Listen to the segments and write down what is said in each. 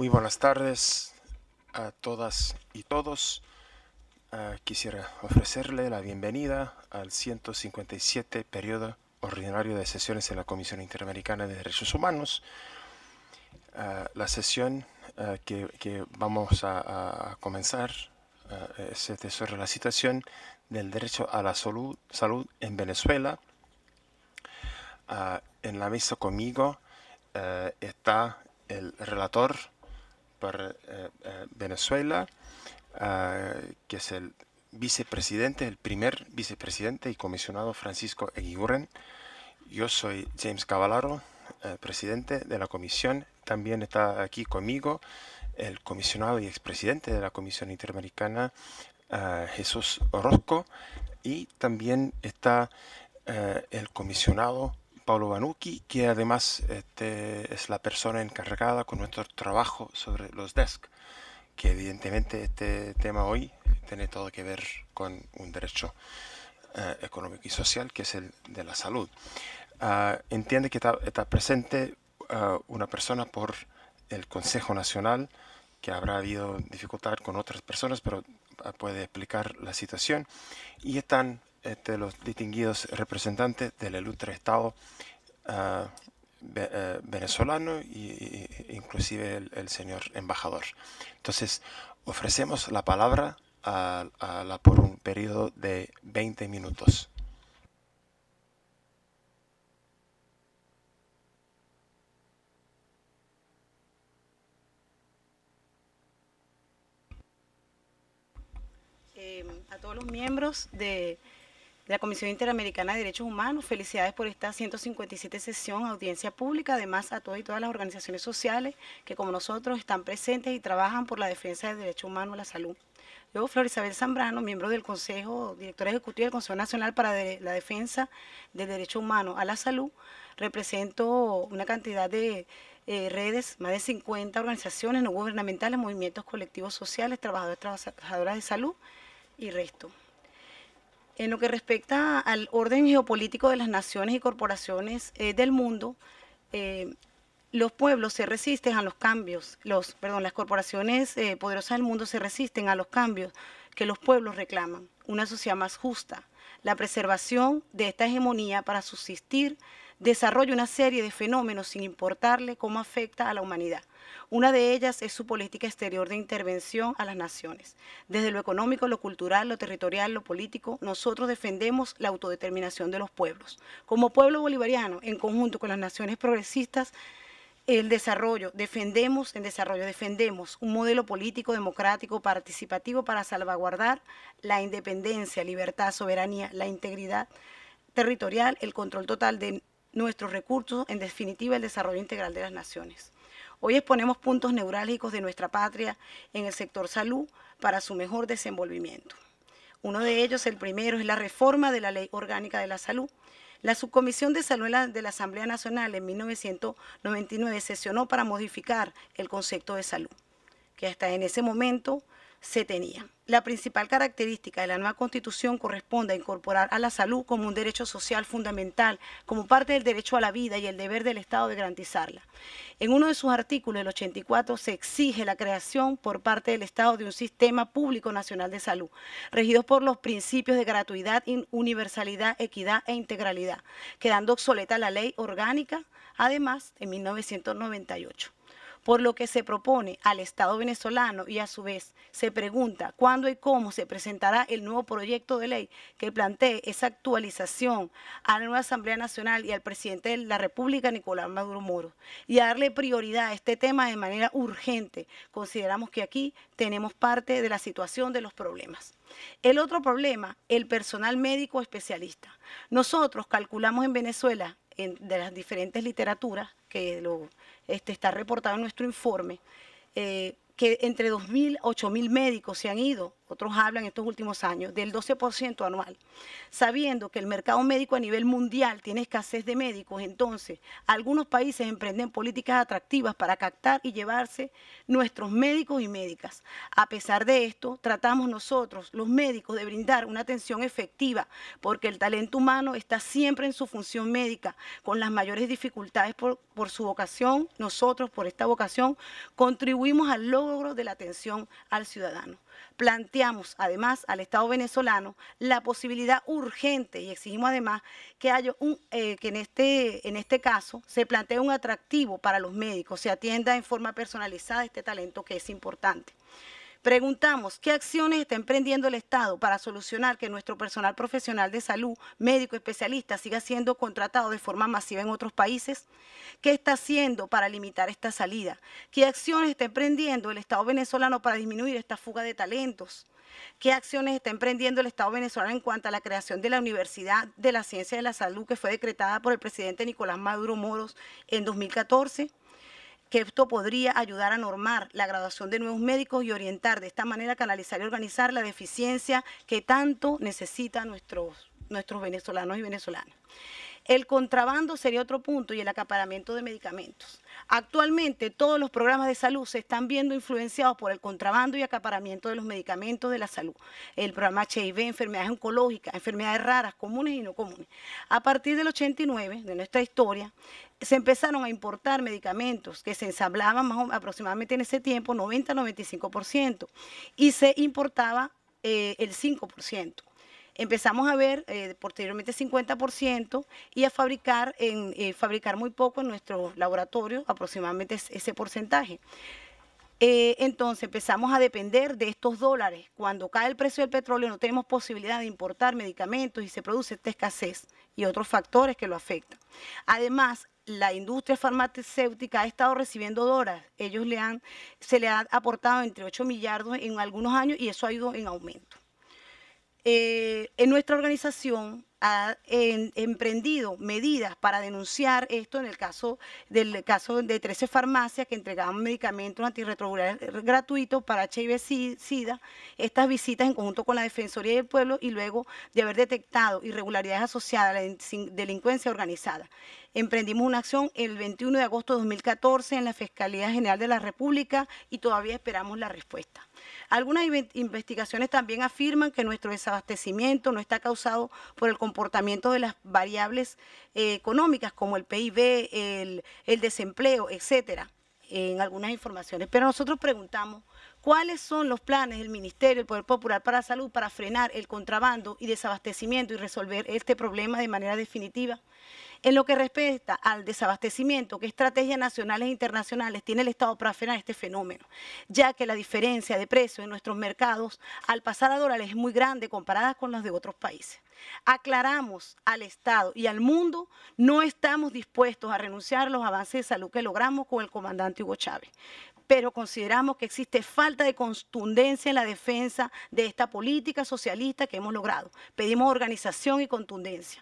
Muy buenas tardes a todas y todos. Ah, quisiera ofrecerle la bienvenida al 157 periodo ordinario de sesiones en la Comisión Interamericana de Derechos Humanos. Ah, la sesión ah, que, vamos a, comenzar es sobre la situación del derecho a la salud en Venezuela. en la mesa conmigo está el relator para eh, eh, Venezuela, eh, que es el vicepresidente, el primer vicepresidente y comisionado Francisco Eguiguren. Yo soy James Cavallaro, presidente de la comisión. También está aquí conmigo el comisionado y expresidente de la Comisión Interamericana, Jesús Orozco. Y también está el comisionado Paolo Banuki, que además este, es la persona encargada con nuestro trabajo sobre los desk, que evidentemente este tema hoy tiene todo que ver con un derecho eh, económico y social, que es el de la salud. Ah, entiende que está, presente ah, una persona por el Consejo Nacional, que habrá habido dificultad con otras personas, pero ah, puede explicar la situación. Y están este, los distinguidos representantes del ultra tres Estado eh, venezolano e inclusive el, señor embajador. Entonces, ofrecemos la palabra a, la, por un periodo de 20 minutos. Eh, a todos los miembros de, de la Comisión Interamericana de Derechos Humanos. Felicidades por esta 157 sesión, audiencia pública, además a todas y todas las organizaciones sociales que como nosotros están presentes y trabajan por la defensa del derecho humano a la salud. Luego, Flor Isabel Zambrano, miembro del Consejo, directora ejecutiva del Consejo Nacional para la Defensa del Derecho Humano a la Salud, represento una cantidad de eh, redes, más de 50 organizaciones no gubernamentales, movimientos colectivos sociales, trabajadores, trabajadoras de salud y resto. En lo que respecta al orden geopolítico de las naciones y corporaciones eh, del mundo, eh, los pueblos se resisten a los cambios, los, perdón, las corporaciones eh, poderosas del mundo se resisten a los cambios que los pueblos reclaman, una sociedad más justa, la preservación de esta hegemonía para subsistir, desarrolla una serie de fenómenos sin importarle cómo afecta a la humanidad. Una de ellas es su política exterior de intervención a las naciones. Desde lo económico, lo cultural, lo territorial, lo político, nosotros defendemos la autodeterminación de los pueblos. Como pueblo bolivariano, en conjunto con las naciones progresistas, el desarrollo, defendemos el desarrollo, defendemos un modelo político, democrático, participativo para salvaguardar la independencia, libertad, soberanía, la integridad territorial, el control total de nuestros recursos, en definitiva el desarrollo integral de las naciones. Hoy exponemos puntos neurálgicos de nuestra patria en el sector salud para su mejor desenvolvimiento. Uno de ellos, el primero, es la reforma de la Ley Orgánica de la Salud. La Subcomisión de Salud de la Asamblea Nacional en 1999 sesionó para modificar el concepto de salud, que hasta en ese momento se tenía. La principal característica de la nueva Constitución corresponde a incorporar a la salud como un derecho social fundamental, como parte del derecho a la vida y el deber del Estado de garantizarla. En uno de sus artículos, el 84, se exige la creación por parte del Estado de un sistema público nacional de salud, regido por los principios de gratuidad, universalidad, equidad e integralidad, quedando obsoleta la ley orgánica, además, en 1998 por lo que se propone al Estado venezolano y a su vez se pregunta cuándo y cómo se presentará el nuevo proyecto de ley que plantee esa actualización a la nueva Asamblea Nacional y al presidente de la República, Nicolás Maduro Moro, y a darle prioridad a este tema de manera urgente. Consideramos que aquí tenemos parte de la situación de los problemas. El otro problema, el personal médico especialista. Nosotros calculamos en Venezuela, de las diferentes literaturas que lo este, está reportado en nuestro informe, eh, que entre 2.000, 8.000 médicos se han ido otros hablan estos últimos años, del 12% anual. Sabiendo que el mercado médico a nivel mundial tiene escasez de médicos, entonces algunos países emprenden políticas atractivas para captar y llevarse nuestros médicos y médicas. A pesar de esto, tratamos nosotros, los médicos, de brindar una atención efectiva, porque el talento humano está siempre en su función médica, con las mayores dificultades por, por su vocación. Nosotros, por esta vocación, contribuimos al logro de la atención al ciudadano. Planteamos además al Estado venezolano la posibilidad urgente y exigimos además que haya un eh, que en este en este caso se plantee un atractivo para los médicos, se atienda en forma personalizada este talento que es importante. Preguntamos, ¿qué acciones está emprendiendo el Estado para solucionar que nuestro personal profesional de salud, médico especialista, siga siendo contratado de forma masiva en otros países? ¿Qué está haciendo para limitar esta salida? ¿Qué acciones está emprendiendo el Estado venezolano para disminuir esta fuga de talentos? ¿Qué acciones está emprendiendo el Estado venezolano en cuanto a la creación de la Universidad de la Ciencia de la Salud que fue decretada por el presidente Nicolás Maduro Moros en 2014? que esto podría ayudar a normar la graduación de nuevos médicos y orientar de esta manera, canalizar y organizar la deficiencia que tanto necesitan nuestros, nuestros venezolanos y venezolanas. El contrabando sería otro punto y el acaparamiento de medicamentos. Actualmente todos los programas de salud se están viendo influenciados por el contrabando y acaparamiento de los medicamentos de la salud. El programa HIV, enfermedades oncológicas, enfermedades raras, comunes y no comunes. A partir del 89, de nuestra historia, se empezaron a importar medicamentos que se ensablaban más aproximadamente en ese tiempo 90-95% y se importaba eh, el 5%. Empezamos a ver eh, posteriormente 50% y a fabricar, eh, fabricar muy poco en nuestro laboratorio, aproximadamente ese porcentaje. Eh, entonces empezamos a depender de estos dólares. Cuando cae el precio del petróleo no tenemos posibilidad de importar medicamentos y se produce esta escasez y otros factores que lo afectan. Además, la industria farmacéutica ha estado recibiendo dólares. Ellos le han, se le ha aportado entre 8 millardos en algunos años y eso ha ido en aumento. Eh, en nuestra organización ha emprendido medidas para denunciar esto en el caso del caso de 13 farmacias que entregaban medicamentos antirretrovirales gratuitos para HIV-SIDA, estas visitas en conjunto con la Defensoría del Pueblo y luego de haber detectado irregularidades asociadas a la delincuencia organizada. Emprendimos una acción el 21 de agosto de 2014 en la Fiscalía General de la República y todavía esperamos la respuesta. Algunas investigaciones también afirman que nuestro desabastecimiento no está causado por el comportamiento de las variables eh, económicas como el PIB, el, el desempleo, etcétera, en algunas informaciones. Pero nosotros preguntamos cuáles son los planes del Ministerio del Poder Popular para la Salud para frenar el contrabando y desabastecimiento y resolver este problema de manera definitiva. En lo que respecta al desabastecimiento, ¿qué estrategias nacionales e internacionales tiene el Estado para frenar este fenómeno? Ya que la diferencia de precios en nuestros mercados al pasar a dólares es muy grande comparada con las de otros países. Aclaramos al Estado y al mundo, no estamos dispuestos a renunciar a los avances de salud que logramos con el comandante Hugo Chávez pero consideramos que existe falta de contundencia en la defensa de esta política socialista que hemos logrado. Pedimos organización y contundencia.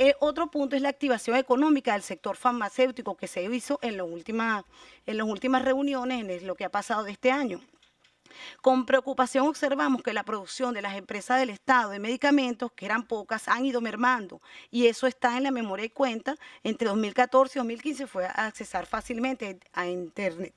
Eh, otro punto es la activación económica del sector farmacéutico que se hizo en, las últimas reuniones, en lo que ha pasado de este año. Con preocupación observamos que la producción de las empresas del Estado de medicamentos, que eran pocas, han ido mermando y eso está en la memoria y cuenta. Entre 2014 y 2015 fue a accesar fácilmente a Internet.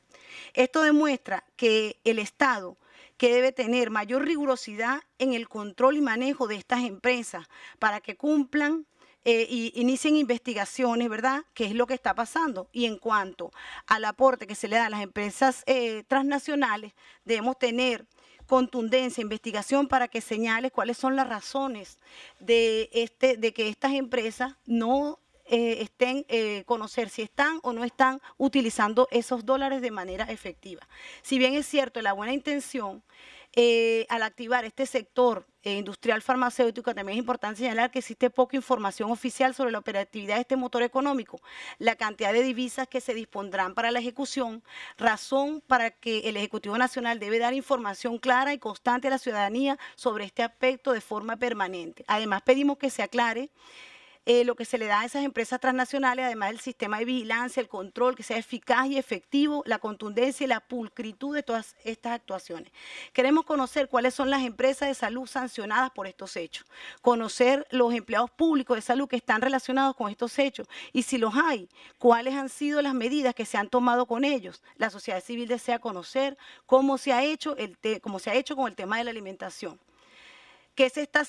Esto demuestra que el Estado que debe tener mayor rigurosidad en el control y manejo de estas empresas para que cumplan eh, y inicien investigaciones, ¿verdad? ¿Qué es lo que está pasando? Y en cuanto al aporte que se le da a las empresas eh, transnacionales, debemos tener contundencia, investigación para que señale cuáles son las razones de, este, de que estas empresas no eh, estén conocer si están o no están utilizando esos dólares de manera efectiva. Si bien es cierto la buena intención, eh, al activar este sector eh, industrial farmacéutico, también es importante señalar que existe poca información oficial sobre la operatividad de este motor económico, la cantidad de divisas que se dispondrán para la ejecución, razón para que el Ejecutivo Nacional debe dar información clara y constante a la ciudadanía sobre este aspecto de forma permanente. Además, pedimos que se aclare eh, lo que se le da a esas empresas transnacionales, además del sistema de vigilancia, el control, que sea eficaz y efectivo, la contundencia y la pulcritud de todas estas actuaciones. Queremos conocer cuáles son las empresas de salud sancionadas por estos hechos, conocer los empleados públicos de salud que están relacionados con estos hechos y si los hay, cuáles han sido las medidas que se han tomado con ellos. La sociedad civil desea conocer cómo se ha hecho, cómo se ha hecho con el tema de la alimentación. ¿Qué, se está,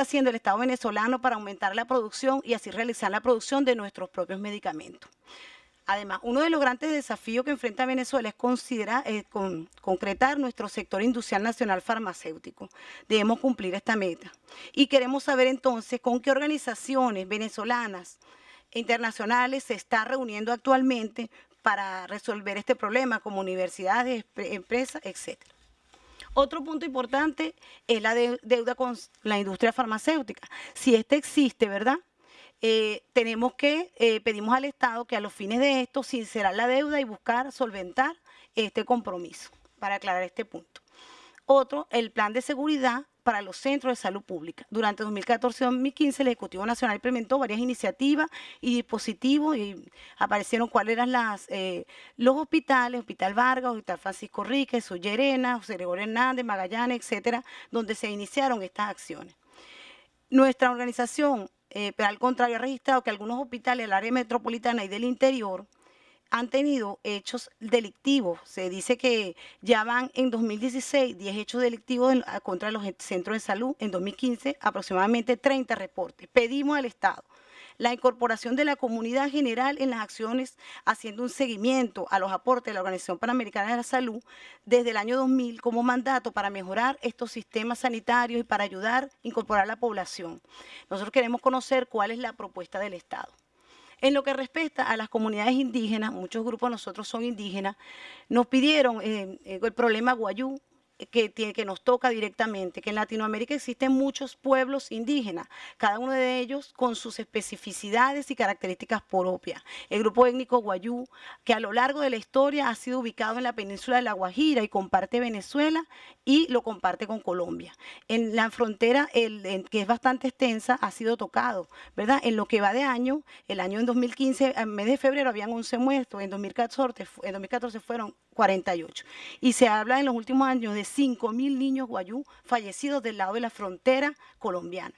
haciendo el Estado venezolano para aumentar la producción y así realizar la producción de nuestros propios medicamentos? Además, uno de los grandes desafíos que enfrenta Venezuela es considerar, eh, concretar nuestro sector industrial nacional farmacéutico. Debemos cumplir esta meta. Y queremos saber entonces con qué organizaciones venezolanas e internacionales se está reuniendo actualmente para resolver este problema, como universidades, empresas, etcétera. Otro punto importante es la deuda con la industria farmacéutica. Si este existe, ¿verdad? Eh, tenemos que, pedir eh, pedimos al Estado que a los fines de esto sincerar la deuda y buscar solventar este compromiso, para aclarar este punto. Otro, el plan de seguridad para los centros de salud pública. Durante 2014-2015 el Ejecutivo Nacional implementó varias iniciativas y dispositivos y aparecieron cuáles eran las, eh, los hospitales, Hospital Vargas, Hospital Francisco Ríquez, suyerena José Gregorio Hernández, Magallanes, etcétera, donde se iniciaron estas acciones. Nuestra organización, eh, pero al contrario, ha registrado que algunos hospitales del área metropolitana y del interior han tenido hechos delictivos. Se dice que ya van en 2016 10 hechos delictivos contra los centros de salud, en 2015 aproximadamente 30 reportes. Pedimos al Estado la incorporación de la comunidad general en las acciones, haciendo un seguimiento a los aportes de la Organización Panamericana de la Salud desde el año 2000 como mandato para mejorar estos sistemas sanitarios y para ayudar a incorporar a la población. Nosotros queremos conocer cuál es la propuesta del Estado. En lo que respecta a las comunidades indígenas, muchos grupos nosotros son indígenas, nos pidieron eh, el problema Guayú, que, tiene, que nos toca directamente, que en Latinoamérica existen muchos pueblos indígenas, cada uno de ellos con sus especificidades y características propias. El grupo étnico guayú, que a lo largo de la historia ha sido ubicado en la península de La Guajira y comparte Venezuela y lo comparte con Colombia. En la frontera, el, que es bastante extensa, ha sido tocado, ¿verdad? En lo que va de año, el año en 2015, en mes de febrero habían 11 muertos, en 2014, en 2014 fueron 48. Y se habla en los últimos años de 5.000 niños guayú fallecidos del lado de la frontera colombiana.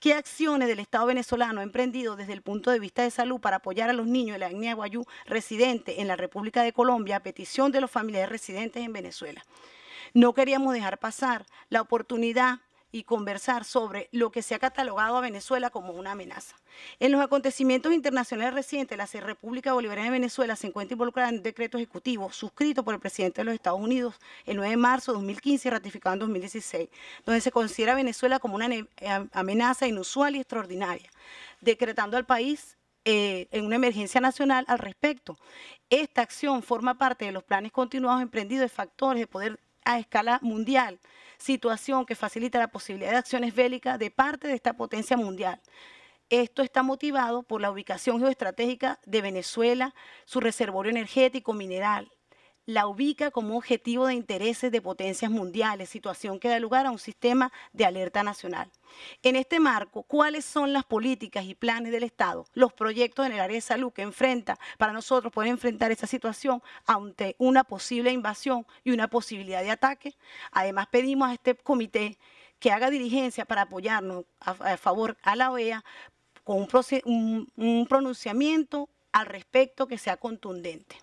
¿Qué acciones del Estado venezolano ha emprendido desde el punto de vista de salud para apoyar a los niños de la etnia guayú residentes en la República de Colombia a petición de los familiares residentes en Venezuela? No queríamos dejar pasar la oportunidad y conversar sobre lo que se ha catalogado a Venezuela como una amenaza. En los acontecimientos internacionales recientes, la República Bolivariana de Venezuela se encuentra involucrada en un decreto ejecutivo suscrito por el presidente de los Estados Unidos el 9 de marzo de 2015 y ratificado en 2016, donde se considera a Venezuela como una eh, amenaza inusual y extraordinaria, decretando al país eh, en una emergencia nacional al respecto. Esta acción forma parte de los planes continuados emprendidos de factores de poder a escala mundial situación que facilita la posibilidad de acciones bélicas de parte de esta potencia mundial. Esto está motivado por la ubicación geoestratégica de Venezuela, su reservorio energético, mineral, la ubica como objetivo de intereses de potencias mundiales, situación que da lugar a un sistema de alerta nacional. En este marco, ¿cuáles son las políticas y planes del Estado, los proyectos en el área de salud que enfrenta para nosotros poder enfrentar esta situación ante una posible invasión y una posibilidad de ataque? Además, pedimos a este comité que haga diligencia para apoyarnos a, favor a la OEA con un pronunciamiento al respecto que sea contundente.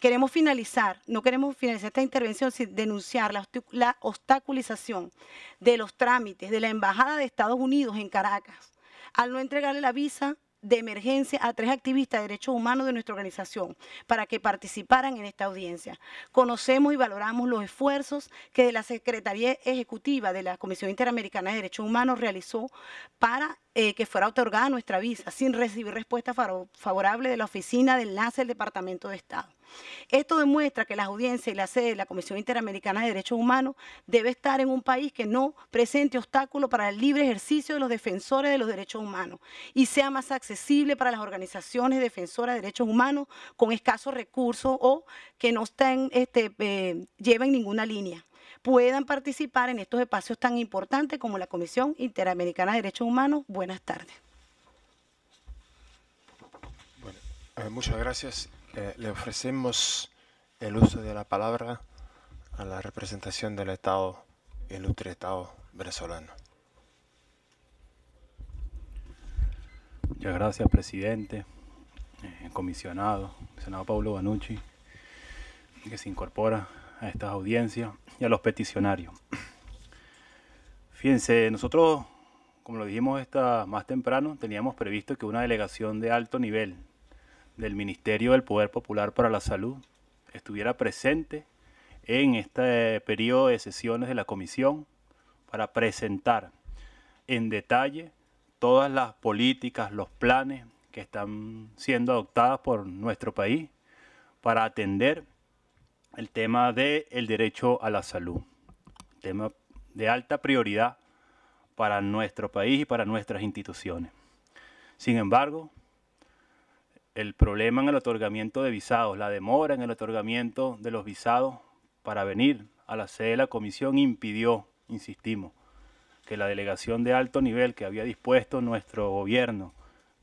Queremos finalizar, no queremos finalizar esta intervención sin denunciar la, obstaculización de los trámites de la Embajada de Estados Unidos en Caracas al no entregarle la visa de emergencia a tres activistas de derechos humanos de nuestra organización para que participaran en esta audiencia. Conocemos y valoramos los esfuerzos que la Secretaría Ejecutiva de la Comisión Interamericana de Derechos Humanos realizó para eh, que fuera otorgada nuestra visa, sin recibir respuesta favorable de la Oficina de Enlace del Departamento de Estado. Esto demuestra que la audiencia y la sede de la Comisión Interamericana de Derechos Humanos debe estar en un país que no presente obstáculos para el libre ejercicio de los defensores de los derechos humanos y sea más accesible para las organizaciones defensoras de derechos humanos con escasos recursos o que no estén, este, eh, lleven ninguna línea puedan participar en estos espacios tan importantes como la Comisión Interamericana de Derechos Humanos. Buenas tardes. Bueno, eh, muchas gracias. Eh, le, ofrecemos el uso de la palabra a la representación del Estado, ilustre Estado venezolano. Muchas gracias, presidente, eh, comisionado, comisionado Pablo Banucci, que se incorpora a estas audiencias y a los peticionarios. Fíjense, nosotros, como lo dijimos esta, más temprano, teníamos previsto que una delegación de alto nivel del Ministerio del Poder Popular para la Salud estuviera presente en este periodo de sesiones de la comisión para presentar en detalle todas las políticas, los planes que están siendo adoptadas por nuestro país para atender el tema del derecho a la salud, tema de alta prioridad para nuestro país y para nuestras instituciones. Sin embargo, el problema en el otorgamiento de visados, la demora en el otorgamiento de los visados para venir a la sede de la comisión impidió, insistimos, que la delegación de alto nivel que había dispuesto nuestro gobierno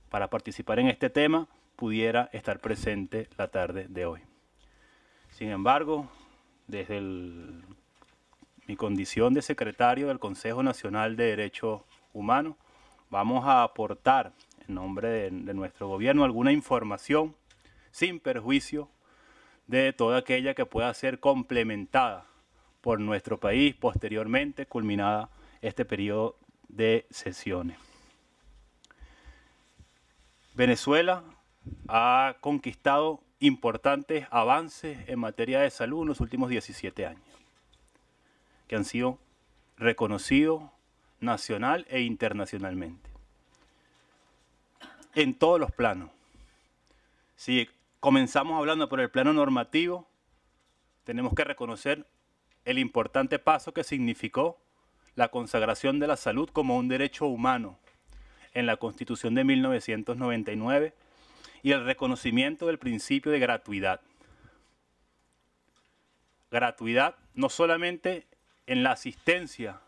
para participar en este tema pudiera estar presente la tarde de hoy. Sin embargo, desde mi condición de secretario del Consejo Nacional de Derechos Humanos, vamos a aportar en nombre de, nuestro gobierno alguna información sin perjuicio de toda aquella que pueda ser complementada por nuestro país posteriormente culminada este periodo de sesiones. Venezuela ha conquistado importantes avances en materia de salud en los últimos 17 años, que han sido reconocidos nacional e internacionalmente en todos los planos. Si comenzamos hablando por el plano normativo, tenemos que reconocer el importante paso que significó la consagración de la salud como un derecho humano en la Constitución de 1999 y el reconocimiento del principio de gratuidad. Gratuidad no solamente en la asistencia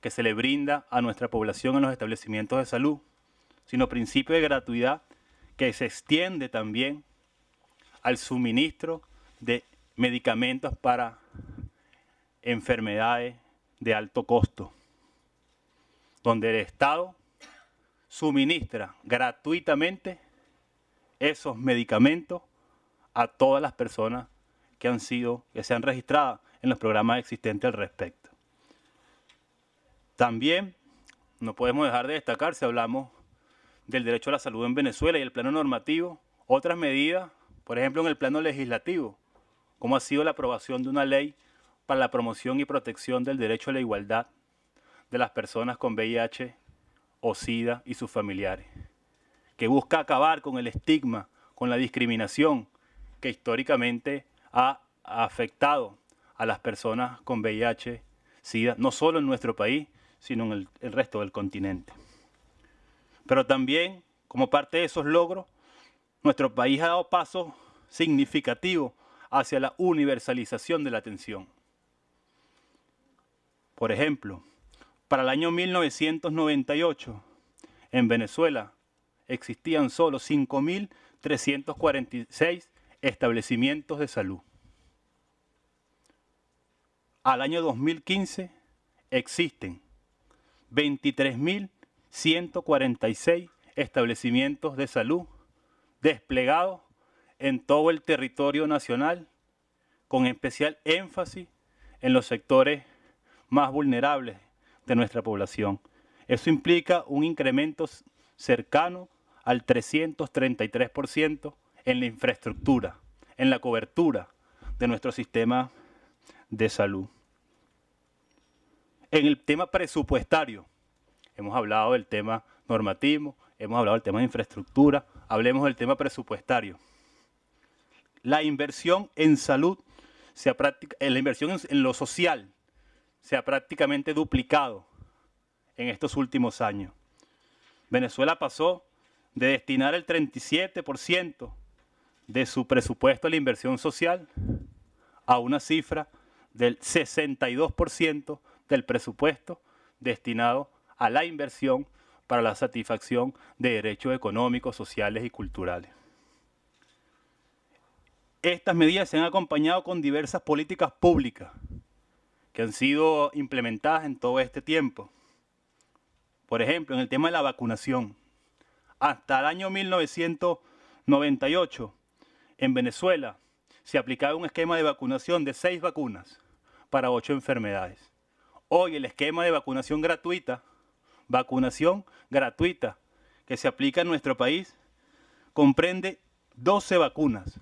que se le brinda a nuestra población en los establecimientos de salud, sino principio de gratuidad que se extiende también al suministro de medicamentos para enfermedades de alto costo, donde el Estado suministra gratuitamente esos medicamentos a todas las personas que han sido, que se han registrado en los programas existentes al respecto. También no podemos dejar de destacar si hablamos del derecho a la salud en Venezuela y el plano normativo, otras medidas, por ejemplo en el plano legislativo, como ha sido la aprobación de una ley para la promoción y protección del derecho a la igualdad de las personas con VIH o SIDA y sus familiares, que busca acabar con el estigma, con la discriminación que históricamente ha afectado a las personas con VIH, SIDA, no solo en nuestro país, sino en el, resto del continente. Pero también, como parte de esos logros, nuestro país ha dado pasos significativos hacia la universalización de la atención. Por ejemplo, para el año 1998, en Venezuela existían solo 5.346 establecimientos de salud. Al año 2015 existen 23.000 146 establecimientos de salud desplegados en todo el territorio nacional, con especial énfasis en los sectores más vulnerables de nuestra población. Eso implica un incremento cercano al 333% en la infraestructura, en la cobertura de nuestro sistema de salud. En el tema presupuestario, hemos hablado del tema normativo, hemos hablado del tema de infraestructura, hablemos del tema presupuestario. La inversión en salud, se eh, la inversión en lo social, se ha prácticamente duplicado en estos últimos años. Venezuela pasó de destinar el 37% de su presupuesto a la inversión social a una cifra del 62% del presupuesto destinado a la inversión para la satisfacción de derechos económicos, sociales y culturales. Estas medidas se han acompañado con diversas políticas públicas que han sido implementadas en todo este tiempo. Por ejemplo, en el tema de la vacunación. Hasta el año 1998, en Venezuela, se aplicaba un esquema de vacunación de seis vacunas para ocho enfermedades. Hoy el esquema de vacunación gratuita vacunación gratuita que se aplica en nuestro país comprende 12 vacunas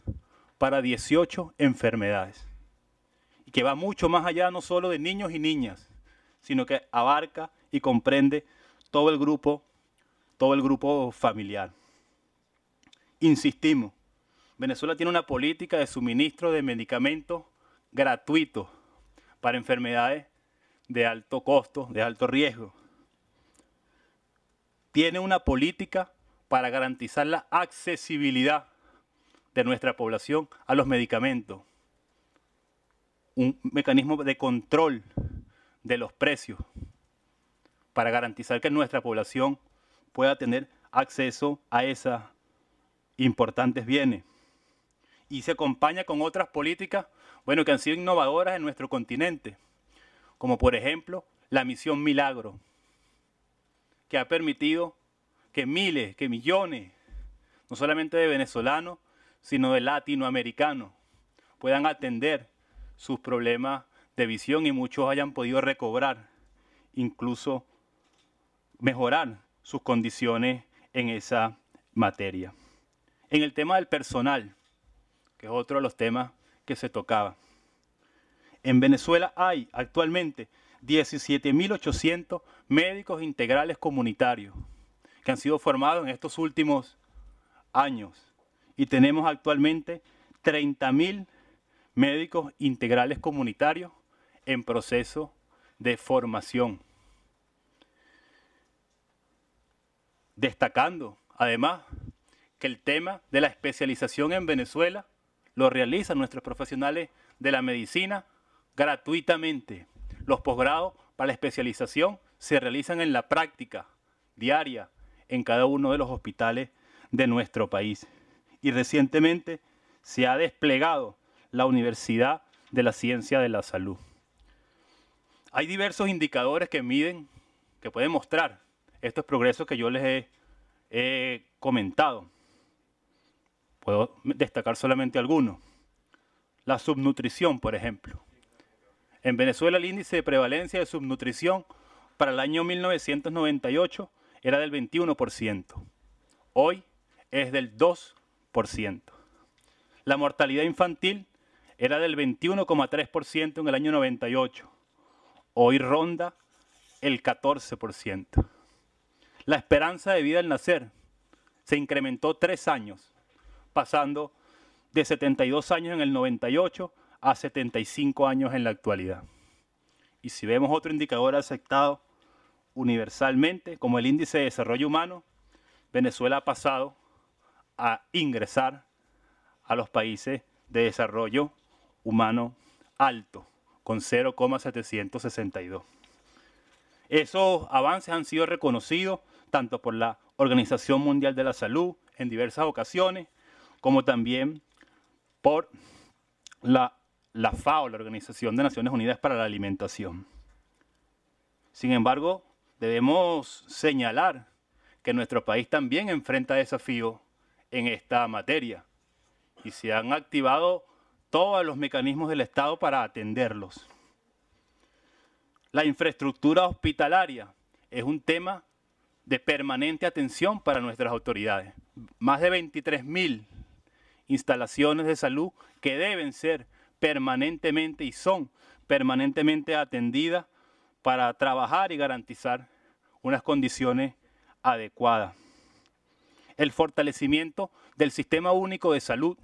para 18 enfermedades y que va mucho más allá no solo de niños y niñas, sino que abarca y comprende todo el grupo, todo el grupo familiar. Insistimos, Venezuela tiene una política de suministro de medicamentos gratuitos para enfermedades de alto costo, de alto riesgo tiene una política para garantizar la accesibilidad de nuestra población a los medicamentos, un mecanismo de control de los precios para garantizar que nuestra población pueda tener acceso a esos importantes bienes. Y se acompaña con otras políticas, bueno, que han sido innovadoras en nuestro continente, como por ejemplo la misión Milagro, que ha permitido que miles, que millones, no solamente de venezolanos, sino de latinoamericanos, puedan atender sus problemas de visión y muchos hayan podido recobrar, incluso mejorar sus condiciones en esa materia. En el tema del personal, que es otro de los temas que se tocaba. En Venezuela hay actualmente 17.800 médicos integrales comunitarios que han sido formados en estos últimos años. Y tenemos actualmente 30.000 médicos integrales comunitarios en proceso de formación. Destacando, además, que el tema de la especialización en Venezuela lo realizan nuestros profesionales de la medicina gratuitamente. Los posgrados para la especialización se realizan en la práctica diaria en cada uno de los hospitales de nuestro país. Y recientemente se ha desplegado la Universidad de la Ciencia de la Salud. Hay diversos indicadores que miden, que pueden mostrar estos progresos que yo les he, he comentado. Puedo destacar solamente algunos. La subnutrición, por ejemplo. En Venezuela el índice de prevalencia de subnutrición para el año 1998 era del 21%. Hoy es del 2%. La mortalidad infantil era del 21,3% en el año 98. Hoy ronda el 14%. La esperanza de vida al nacer se incrementó tres años, pasando de 72 años en el 98 a 75 años en la actualidad. Y si vemos otro indicador aceptado universalmente, como el índice de desarrollo humano, Venezuela ha pasado a ingresar a los países de desarrollo humano alto, con 0,762. Esos avances han sido reconocidos tanto por la Organización Mundial de la Salud en diversas ocasiones, como también por la la FAO, la Organización de Naciones Unidas para la Alimentación. Sin embargo, debemos señalar que nuestro país también enfrenta desafíos en esta materia y se han activado todos los mecanismos del Estado para atenderlos. La infraestructura hospitalaria es un tema de permanente atención para nuestras autoridades. Más de 23.000 instalaciones de salud que deben ser permanentemente y son permanentemente atendidas para trabajar y garantizar unas condiciones adecuadas. El fortalecimiento del sistema único de salud.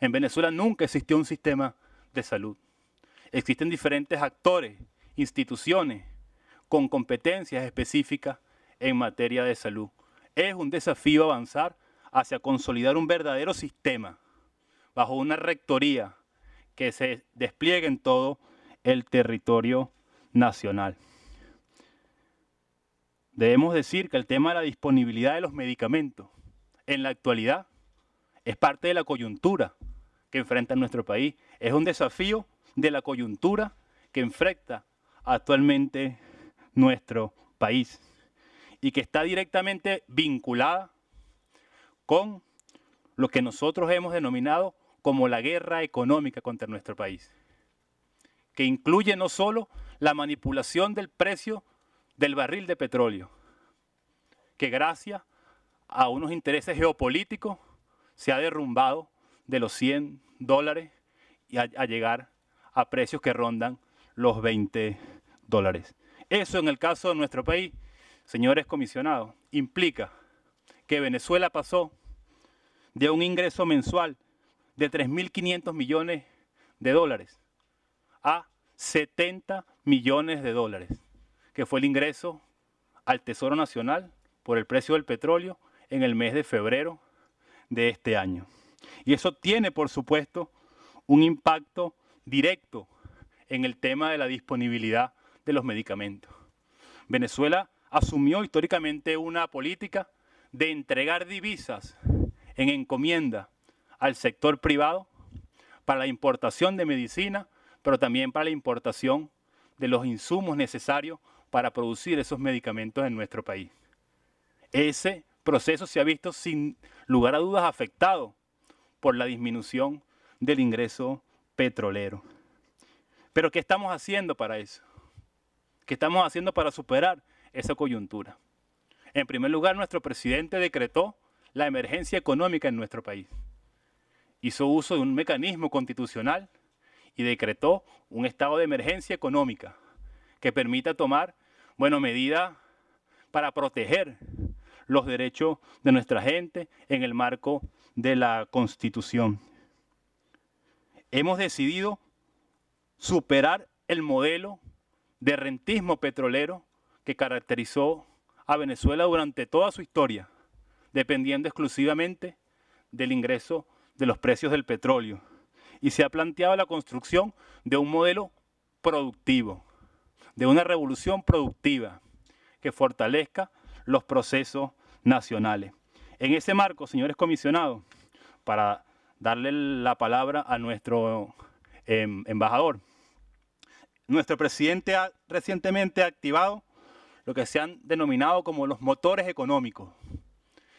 En Venezuela nunca existió un sistema de salud. Existen diferentes actores, instituciones con competencias específicas en materia de salud. Es un desafío avanzar hacia consolidar un verdadero sistema bajo una rectoría que se despliegue en todo el territorio nacional. Debemos decir que el tema de la disponibilidad de los medicamentos en la actualidad es parte de la coyuntura que enfrenta nuestro país. Es un desafío de la coyuntura que enfrenta actualmente nuestro país y que está directamente vinculada con lo que nosotros hemos denominado como la guerra económica contra nuestro país, que incluye no solo la manipulación del precio del barril de petróleo, que gracias a unos intereses geopolíticos se ha derrumbado de los 100 dólares y a, a llegar a precios que rondan los 20 dólares. Eso en el caso de nuestro país, señores comisionados, implica que Venezuela pasó de un ingreso mensual de 3.500 millones de dólares a 70 millones de dólares, que fue el ingreso al Tesoro Nacional por el precio del petróleo en el mes de febrero de este año. Y eso tiene, por supuesto, un impacto directo en el tema de la disponibilidad de los medicamentos. Venezuela asumió históricamente una política de entregar divisas en encomienda al sector privado para la importación de medicina, pero también para la importación de los insumos necesarios para producir esos medicamentos en nuestro país. Ese proceso se ha visto sin lugar a dudas afectado por la disminución del ingreso petrolero. Pero ¿qué estamos haciendo para eso? ¿Qué estamos haciendo para superar esa coyuntura? En primer lugar, nuestro presidente decretó la emergencia económica en nuestro país hizo uso de un mecanismo constitucional y decretó un estado de emergencia económica que permita tomar, bueno, medidas para proteger los derechos de nuestra gente en el marco de la Constitución. Hemos decidido superar el modelo de rentismo petrolero que caracterizó a Venezuela durante toda su historia, dependiendo exclusivamente del ingreso de los precios del petróleo y se ha planteado la construcción de un modelo productivo, de una revolución productiva que fortalezca los procesos nacionales. En ese marco, señores comisionados, para darle la palabra a nuestro em, embajador, nuestro presidente ha recientemente activado lo que se han denominado como los motores económicos,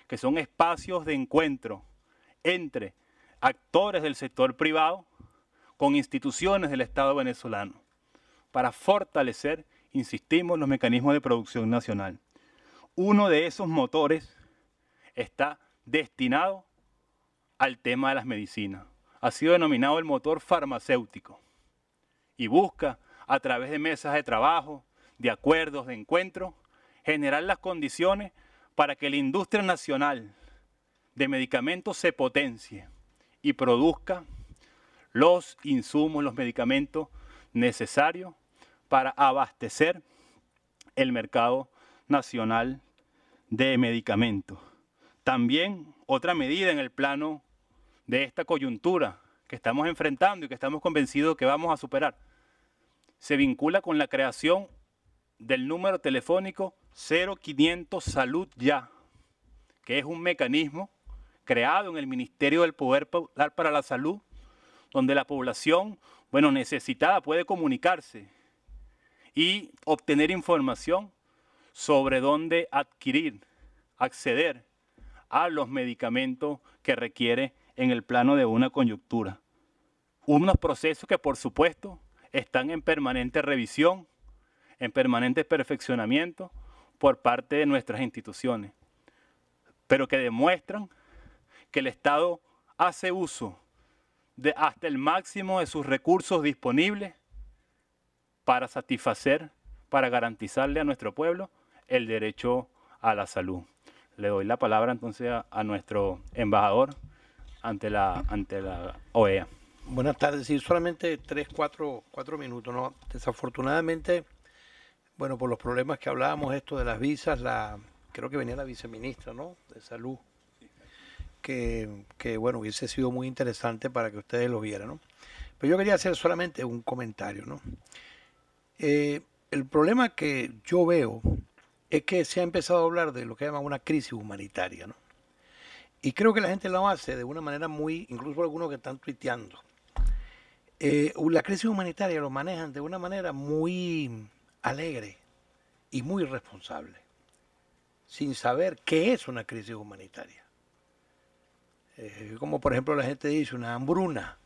que son espacios de encuentro entre actores del sector privado con instituciones del Estado venezolano para fortalecer, insistimos, los mecanismos de producción nacional. Uno de esos motores está destinado al tema de las medicinas. Ha sido denominado el motor farmacéutico y busca, a través de mesas de trabajo, de acuerdos, de encuentros, generar las condiciones para que la industria nacional de medicamentos se potencie y produzca los insumos, los medicamentos necesarios para abastecer el mercado nacional de medicamentos. También otra medida en el plano de esta coyuntura que estamos enfrentando y que estamos convencidos que vamos a superar, se vincula con la creación del número telefónico 0500 Salud Ya, que es un mecanismo creado en el Ministerio del Poder Popular para la Salud, donde la población, bueno, necesitada puede comunicarse y obtener información sobre dónde adquirir, acceder a los medicamentos que requiere en el plano de una coyuntura. Unos procesos que por supuesto están en permanente revisión, en permanente perfeccionamiento por parte de nuestras instituciones, pero que demuestran que el Estado hace uso de hasta el máximo de sus recursos disponibles para satisfacer, para garantizarle a nuestro pueblo el derecho a la salud. Le doy la palabra entonces a, nuestro embajador ante la, ante la OEA. Buenas tardes, sí, solamente tres, cuatro, cuatro minutos. Desafortunadamente, bueno, por los problemas que hablábamos, esto de las visas, la, creo que venía la viceministra ¿no? de salud que, bueno, hubiese sido muy interesante para que ustedes lo vieran, ¿no? Pero yo quería hacer solamente un comentario, ¿no? Eh, el problema que yo veo es que se ha empezado a hablar de lo que llaman una crisis humanitaria, ¿no? Y creo que la gente lo hace de una manera muy, incluso algunos que están tuiteando. Eh, la crisis humanitaria lo manejan de una manera muy alegre y muy responsable, sin saber qué es una crisis humanitaria como por ejemplo la gente dice, una hambruna.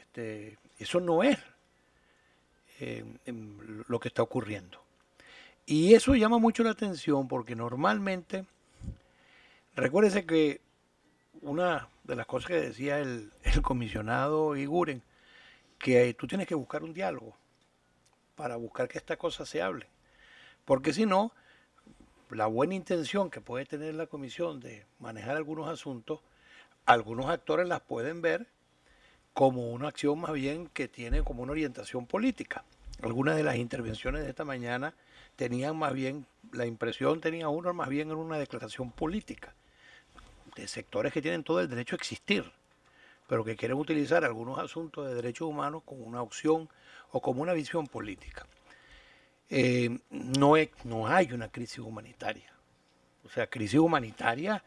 Este, eso no es eh, lo que está ocurriendo. Y eso llama mucho la atención porque normalmente, recuérdese que una de las cosas que decía el, el comisionado Iguren, que tú tienes que buscar un diálogo para buscar que esta cosa se hable. Porque si no, la buena intención que puede tener la comisión de manejar algunos asuntos, algunos actores las pueden ver como una acción más bien que tiene como una orientación política. Algunas de las intervenciones de esta mañana tenían más bien, la impresión tenía uno más bien en una declaración política, de sectores que tienen todo el derecho a existir, pero que quieren utilizar algunos asuntos de derechos humanos como una opción o como una visión política. Eh, no, hay una crisis humanitaria. O sea, crisis humanitaria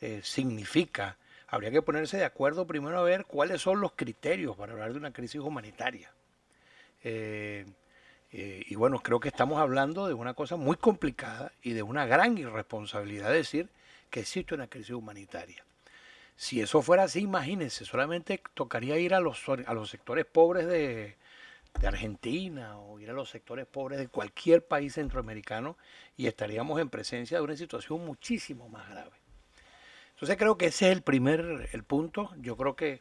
eh, significa, habría que ponerse de acuerdo primero a ver cuáles son los criterios para hablar de una crisis humanitaria. Eh, y bueno, creo que estamos hablando de una cosa muy complicada y de una gran irresponsabilidad decir que existe una crisis humanitaria. Si eso fuera así, imagínense, solamente tocaría ir a los sectores pobres de, de Argentina o ir a los sectores pobres de cualquier país centroamericano y estaríamos en presencia de una situación muchísimo más grave. Entonces creo que ese es el primer el punto. Yo creo que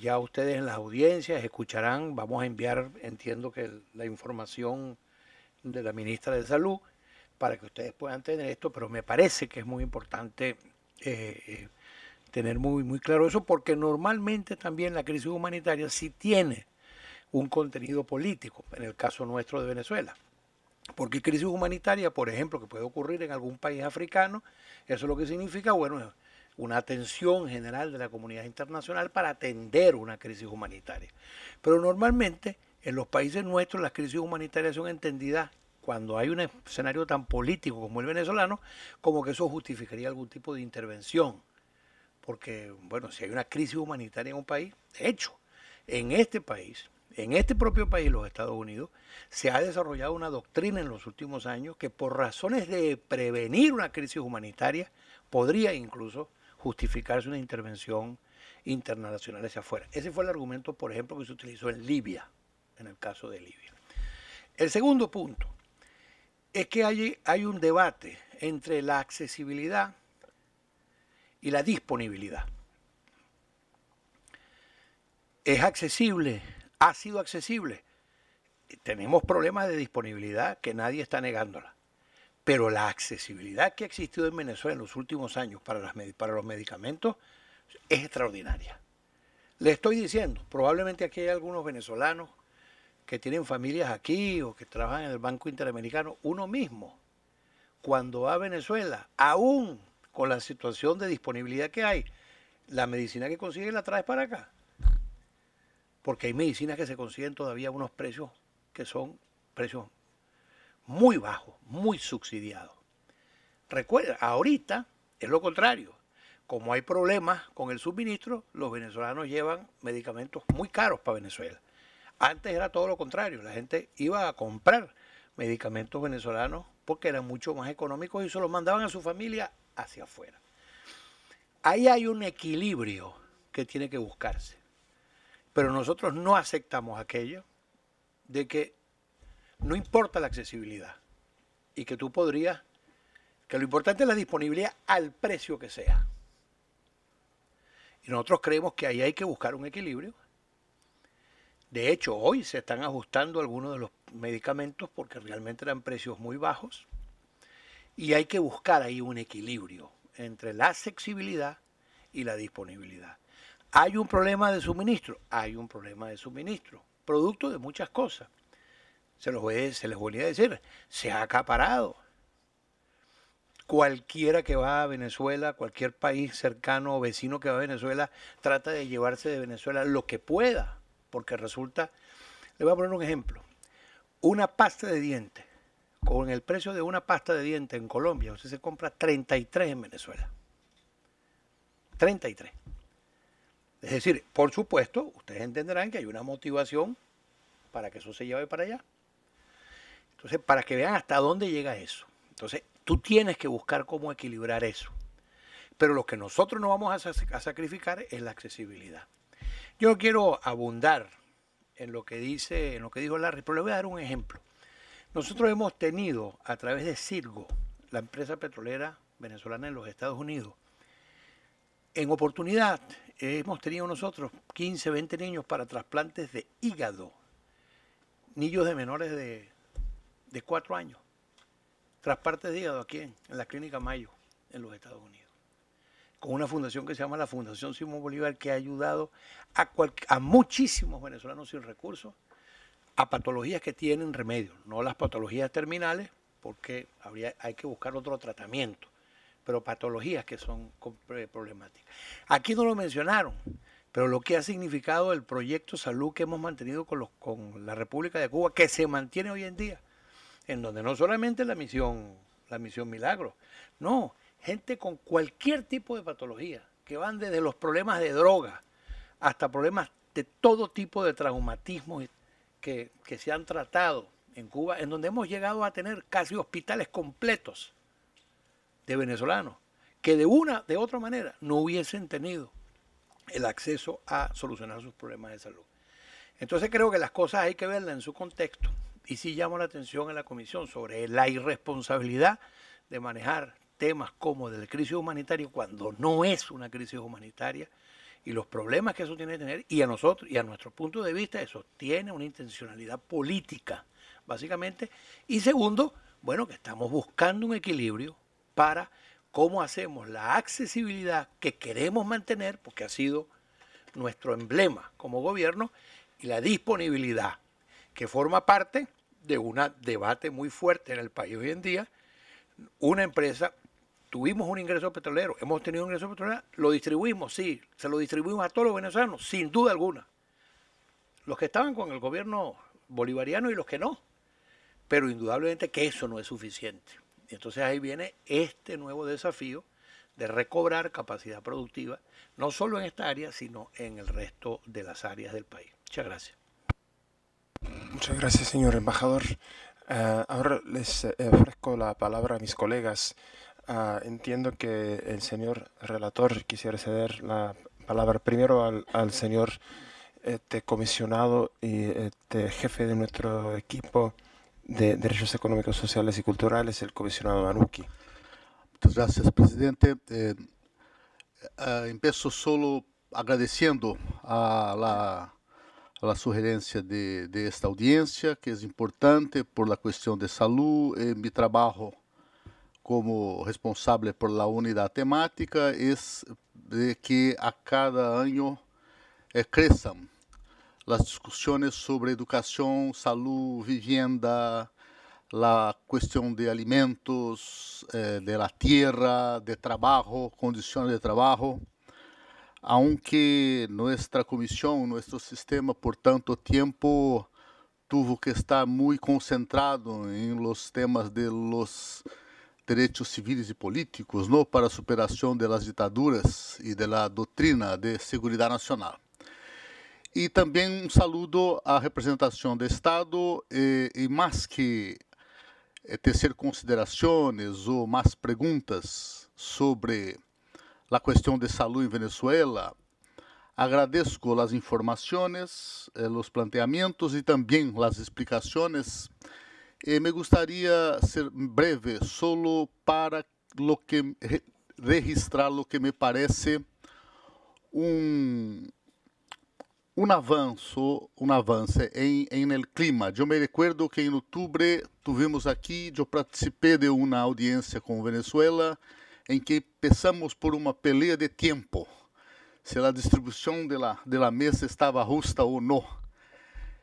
ya ustedes en las audiencias escucharán, vamos a enviar, entiendo que la información de la ministra de Salud para que ustedes puedan tener esto, pero me parece que es muy importante eh, eh, tener muy, muy claro eso, porque normalmente también la crisis humanitaria sí tiene un contenido político, en el caso nuestro de Venezuela. Porque crisis humanitaria, por ejemplo, que puede ocurrir en algún país africano, eso lo que significa, bueno, una atención general de la comunidad internacional para atender una crisis humanitaria. Pero normalmente en los países nuestros las crisis humanitarias son entendidas cuando hay un escenario tan político como el venezolano, como que eso justificaría algún tipo de intervención. Porque, bueno, si hay una crisis humanitaria en un país, de hecho, en este país en este propio país, los Estados Unidos, se ha desarrollado una doctrina en los últimos años que por razones de prevenir una crisis humanitaria podría incluso justificarse una intervención internacional hacia afuera. Ese fue el argumento, por ejemplo, que se utilizó en Libia, en el caso de Libia. El segundo punto es que hay, hay un debate entre la accesibilidad y la disponibilidad. ¿Es accesible ha sido accesible. Tenemos problemas de disponibilidad que nadie está negándola, pero la accesibilidad que ha existido en Venezuela en los últimos años para, los medicamentos es extraordinaria. Le estoy diciendo, probablemente aquí hay algunos venezolanos que tienen familias aquí o que trabajan en el Banco Interamericano, uno mismo, cuando va a Venezuela, aún con la situación de disponibilidad que hay, la medicina que consigue la trae para acá porque hay medicinas que se consiguen todavía a unos precios que son precios muy bajos, muy subsidiados. Recuerda, ahorita es lo contrario. Como hay problemas con el suministro, los venezolanos llevan medicamentos muy caros para Venezuela. Antes era todo lo contrario, la gente iba a comprar medicamentos venezolanos porque eran mucho más económicos y se los mandaban a su familia hacia afuera. Ahí hay un equilibrio que tiene que buscarse. Pero nosotros no aceptamos aquello de que no importa la accesibilidad y que tú podrías, que lo importante es la disponibilidad al precio que sea. Y nosotros creemos que ahí hay que buscar un equilibrio. De hecho, hoy se están ajustando algunos de los medicamentos porque realmente eran precios muy bajos. Y hay que buscar ahí un equilibrio entre la accesibilidad y la disponibilidad. ¿Hay un problema de suministro? Hay un problema de suministro, producto de muchas cosas. Se, los les volvía a decir, se ha acaparado. Cualquiera que va a Venezuela, cualquier país cercano o vecino que va a Venezuela, trata de llevarse de Venezuela lo que pueda, porque resulta, le voy a poner un ejemplo, una pasta de dientes, con el precio de una pasta de dientes en Colombia, usted se compra 33 en Venezuela. 33. Es decir, por supuesto, ustedes entenderán que hay una motivación para que eso se lleve para allá. Entonces, para que vean hasta dónde llega eso. Entonces, tú tienes que buscar cómo equilibrar eso. Pero lo que nosotros no vamos a sacrificar es la accesibilidad. Yo quiero abundar en lo que dice, en lo que dijo Larry, pero le voy a dar un ejemplo. Nosotros hemos tenido a través de Cirgo, la empresa petrolera venezolana en los Estados Unidos, en oportunidad hemos tenido nosotros 15, 20 niños para trasplantes de hígado, niños de menores de, de 4 años, trasplantes de hígado aquí en, la Clínica Mayo, en los Estados Unidos con una fundación que se llama la Fundación Simón Bolívar, que ha ayudado a, a, muchísimos venezolanos sin recursos a patologías que tienen remedio, no las patologías terminales, porque habría, hay que buscar otro tratamiento pero patologías que son eh, problemáticas. Aquí no lo mencionaron, pero lo que ha significado el proyecto salud que hemos mantenido con, la República de Cuba, que se mantiene hoy en día, en donde no solamente la misión, la misión Milagro, no, gente con cualquier tipo de patología, que van desde los problemas de droga hasta problemas de todo tipo de traumatismos que se han tratado en Cuba, en donde hemos llegado a tener casi hospitales completos de venezolanos que de una, de otra manera, no hubiesen tenido el acceso a solucionar sus problemas de salud. Entonces creo que las cosas hay que verlas en su contexto y sí llamo la atención a la Comisión sobre la irresponsabilidad de manejar temas como de la crisis humanitaria cuando no es una crisis humanitaria y los problemas que eso tiene que tener y a nosotros y a nuestro punto de vista eso tiene una intencionalidad política básicamente y segundo bueno que estamos buscando un equilibrio para cómo hacemos la accesibilidad que queremos mantener, porque ha sido nuestro emblema como gobierno, y la disponibilidad, que forma parte de un debate muy fuerte en el país hoy en día. Una empresa, tuvimos un ingreso petrolero, hemos tenido un ingreso petrolero, lo distribuimos, sí, se lo distribuimos a todos los venezolanos, sin duda alguna. Los que estaban con el gobierno bolivariano y los que no. Pero indudablemente que eso no es suficiente. Y entonces ahí viene este nuevo desafío de recobrar capacidad productiva, no solo en esta área, sino en el resto de las áreas del país. Muchas gracias. Muchas gracias, señor embajador. Ah, ahora les eh, ofrezco la palabra a mis colegas. Ah, entiendo que el señor relator quisiera ceder la palabra primero al, señor este, comisionado y este, jefe de nuestro equipo de Derechos Económicos, Sociales y Culturales, el comisionado Manucci. Muchas gracias, presidente. Eh, eh, empiezo solo agradeciendo a la, a la sugerencia de, de, esta audiencia, que es importante por la cuestión de salud. Eh, mi trabajo como responsable por la unidad temática es de que a cada año eh, crezcan as discussões sobre educação, saúde, vivienda, a questão de alimentos, eh, de la tierra, de trabalho, condições de trabajo. Aunque nossa comissão, nosso sistema, por tanto tempo, tuvo que estar muito concentrado em los temas de los direitos civis e políticos, ¿no? Para superação de las ditaduras e de la doutrina de segurança nacional. E também um saludo à representação do Estado e, e mais que eh, tecer considerações ou mais perguntas sobre a questão de saúde em Venezuela, agradeço as informações, eh, os planteamentos e também as explicações. E me gostaria ser breve, solo para lo que registrar o que me parece um um avanço, um avanço em, em el clima. Eu me recuerdo que em outubro tuvimos aqui, eu participei de uma audiência com Venezuela em que passamos por uma pelea de tempo, se a distribuição de de mesa estava justa ou não.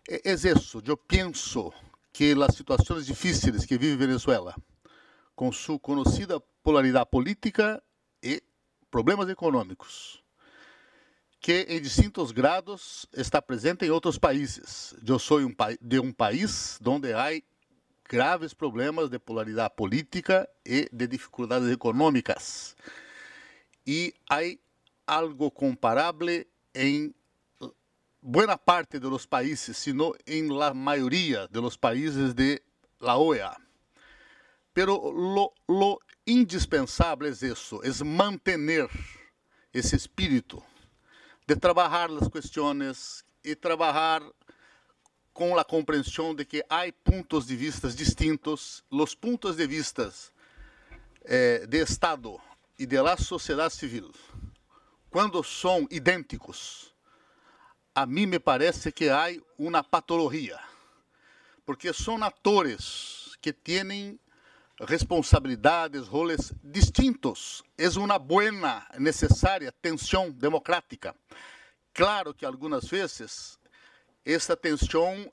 é isso, eu penso que as situações difíceis que vive Venezuela, com sua conhecida polaridade política e problemas econômicos que em distintos grados está presente em outros países. Eu sou um de um país onde há graves problemas de polaridade política e de dificuldades econômicas. E há algo comparável em eh, boa parte dos países, não em la maioria dos países de la OEA. Pero lo, lo indispensável é es isso, é es manter esse espírito de trabalhar as questões e trabalhar com a compreensão de que há pontos de vistas distintos, os pontos de vistas eh, de Estado e de la sociedade civil, quando são idênticos, a mim me parece que há uma patologia, porque são atores que têm responsabilidades, roles distintos. É uma boa, necessária tensão democrática. Claro que algumas vezes esta tensão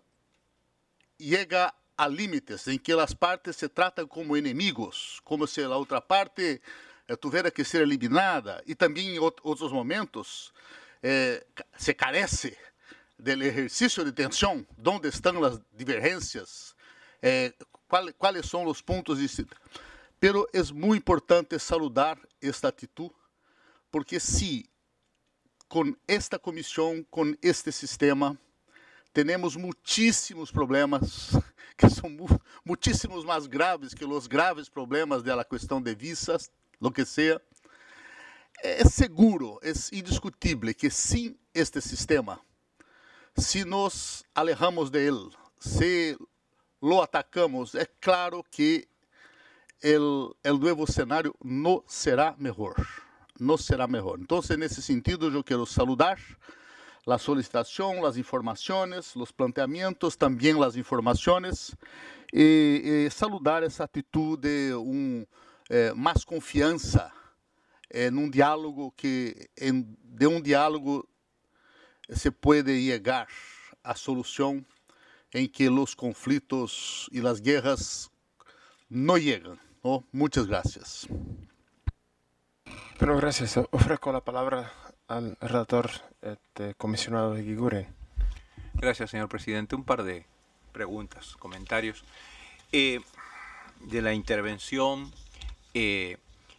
chega a limites em que as partes se tratam como inimigos, como se a outra parte eh, tivesse que ser eliminada. E também em outros momentos eh, se carece do exercício de tensão, donde estão as divergências. eh, quais são os pontos de cita. Pero é muito importante saludar esta atitude, porque se com esta comissão, com este sistema, temos muitíssimos problemas que são muitíssimos mais graves que os graves problemas da questão de visas, lo que seja. É seguro, é indiscutível que sem este sistema, se nos alejamos de ele, se lo atacamos, é claro que o novo cenário não será melhor. Não será melhor. Então, nesse sentido, eu quero saludar a solicitação, as informações, os planteamentos, também as informações, e, e saludar essa atitude, um, eh, mais confiança eh, num diálogo que, em, de um diálogo, se pode chegar à solução en que los conflictos y las guerras no llegan. ¿no? Muchas gracias. Pero gracias. Ofrezco la palabra al relator, este, comisionado comisionado Guigure. Gracias, señor presidente. Un par de preguntas, comentarios. Eh, de la intervención eh,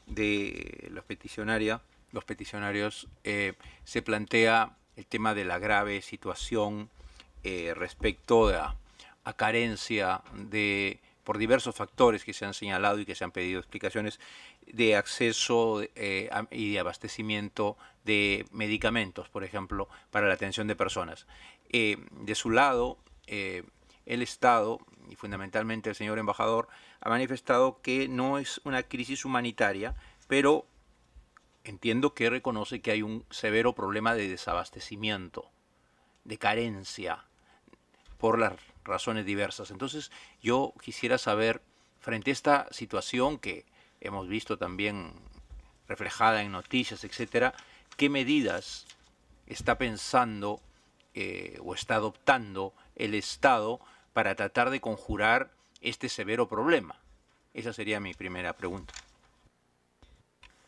de los, peticionaria, los peticionarios eh, se plantea el tema de la grave situación eh, respecto a, carencia de por diversos factores que se han señalado y que se han pedido explicaciones de acceso eh, y de abastecimiento de medicamentos, por ejemplo, para la atención de personas. Eh, de su lado, el Estado y fundamentalmente el señor embajador ha manifestado que no es una crisis humanitaria, pero entiendo que reconoce que hay un severo problema de desabastecimiento, de carencia por las razones diversas. Entonces yo quisiera saber, frente a esta situación que hemos visto también reflejada en noticias, etcétera, qué medidas está pensando eh, o está adoptando el Estado para tratar de conjurar este severo problema. Esa sería mi primera pregunta.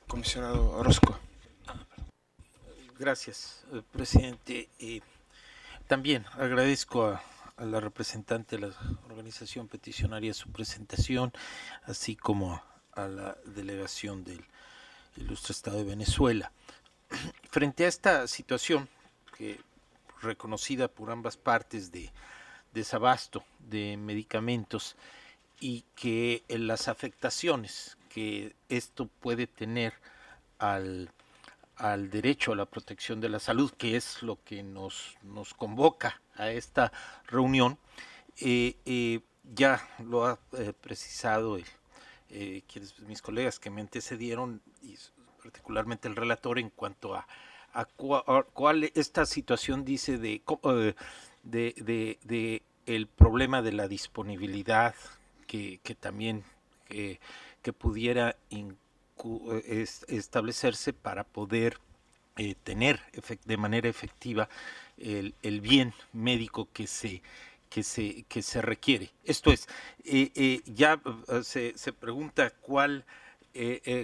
Comisionado Orozco. Ah, Gracias, eh, presidente. también agradezco a a la representante de la organización peticionaria su presentación, así como a la delegación del ilustre Estado de Venezuela. Frente a esta situación, que reconocida por ambas partes de desabasto de medicamentos y que las afectaciones que esto puede tener al al derecho a la protección de la salud, que es lo que nos, nos convoca a esta reunión. Eh, eh, ya lo ha eh, precisado quienes, mis colegas que me antecedieron, y particularmente el relator, en cuanto a, a, cuál esta situación dice de, de, el problema de la disponibilidad que, también que pudiera incluir eh, establecerse para poder eh, tener de manera efectiva el, bien médico que se, que se, que se requiere. Esto es, eh, ya se, pregunta cuál,